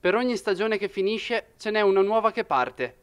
Per ogni stagione che finisce ce n'è una nuova che parte.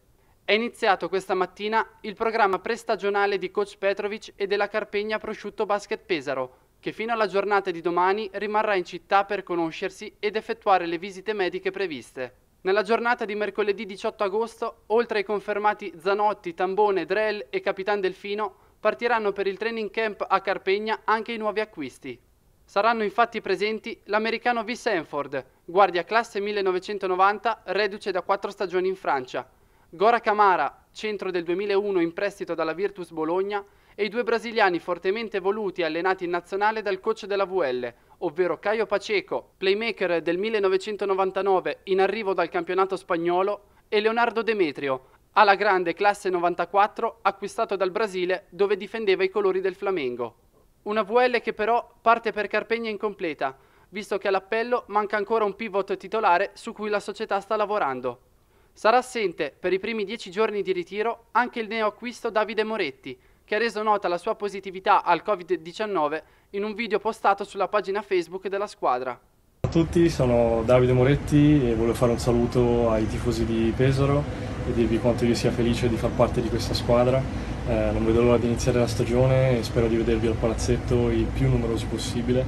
È iniziato questa mattina il programma prestagionale di Coach Petrovic e della Carpegna Prosciutto Basket Pesaro, che fino alla giornata di domani rimarrà in città per conoscersi ed effettuare le visite mediche previste. Nella giornata di mercoledì 18 agosto, oltre ai confermati Zanotti, Tambone, Drell e Capitan Delfino, partiranno per il training camp a Carpegna anche i nuovi acquisti. Saranno infatti presenti l'americano V. Sanford, guardia classe 1990, reduce da quattro stagioni in Francia, Gora Camara, centro del 2001 in prestito dalla Virtus Bologna, e i due brasiliani fortemente voluti e allenati in nazionale dal coach della VL, ovvero Caio Paceco, playmaker del 1999 in arrivo dal campionato spagnolo, e Leonardo Demetrio, alla grande classe 94 acquistato dal Brasile dove difendeva i colori del Flamengo. Una VL che però parte per Carpegna incompleta, visto che all'appello manca ancora un pivot titolare su cui la società sta lavorando. Sarà assente per i primi dieci giorni di ritiro anche il neoacquisto Davide Moretti, che ha reso nota la sua positività al Covid-19 in un video postato sulla pagina Facebook della squadra. Ciao a tutti, sono Davide Moretti e voglio fare un saluto ai tifosi di Pesaro e dirvi quanto io sia felice di far parte di questa squadra eh, non vedo l'ora di iniziare la stagione e spero di vedervi al palazzetto il più numerosi possibile.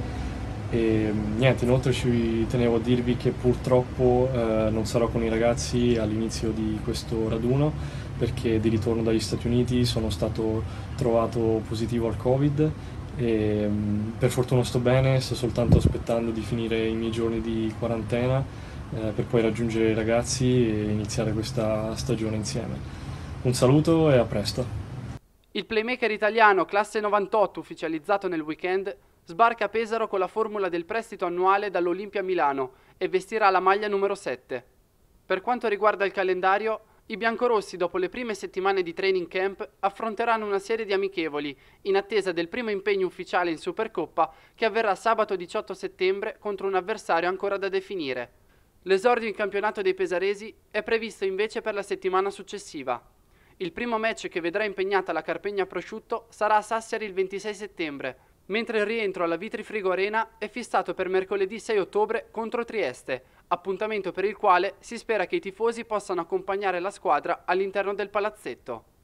E, niente, inoltre ci tenevo a dirvi che purtroppo eh, non sarò con i ragazzi all'inizio di questo raduno perché di ritorno dagli Stati Uniti sono stato trovato positivo al Covid e, mm, per fortuna sto bene, sto soltanto aspettando di finire i miei giorni di quarantena eh, per poi raggiungere i ragazzi e iniziare questa stagione insieme. Un saluto e a presto! Il playmaker italiano classe 98 ufficializzato nel weekend sbarca a Pesaro con la formula del prestito annuale dall'Olimpia Milano e vestirà la maglia numero 7. Per quanto riguarda il calendario, i biancorossi dopo le prime settimane di training camp affronteranno una serie di amichevoli in attesa del primo impegno ufficiale in Supercoppa che avverrà sabato 18 settembre contro un avversario ancora da definire. L'esordio in campionato dei pesaresi è previsto invece per la settimana successiva. Il primo match che vedrà impegnata la Carpegna Prosciutto sarà a Sassari il 26 settembre, mentre il rientro alla Vitrifrigo Arena è fissato per mercoledì 6 ottobre contro Trieste, appuntamento per il quale si spera che i tifosi possano accompagnare la squadra all'interno del palazzetto.